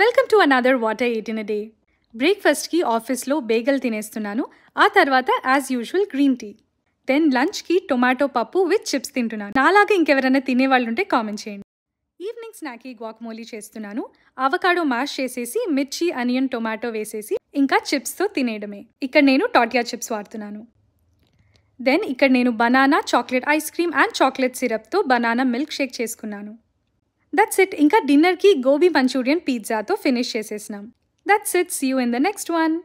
welcome to another water eight eat in day బ్రేక్ఫాస్ట్కి ఆఫీస్లో bagel తినేస్తున్నాను ఆ తర్వాత as usual green tea then లంచ్కి టొమాటో పప్పు విత్ చిప్స్ తింటున్నాను నాలాగా ఇంకెవరైనా తినేవాళ్ళు ఉంటే కామెంట్ చేయండి ఈవినింగ్ స్నాక్కి గ్వాక్మోలీ చేస్తున్నాను అవకాడో మ్యాష్ చేసేసి మిర్చి అనియన్ టొమాటో వేసేసి ఇంకా చిప్స్తో తినేయడమే ఇక్కడ నేను టాటియా చిప్స్ వాడుతున్నాను దెన్ ఇక్కడ నేను banana chocolate ice cream and chocolate సిరప్తో బనానా మిల్క్ షేక్ చేసుకున్నాను దట్స్ ఇట్ ఇంకా డిన్నర్కి గోబీ మంచూరియన్ పిజ్జాతో ఫినిష్ చేసేసినాం that's it see you in the next one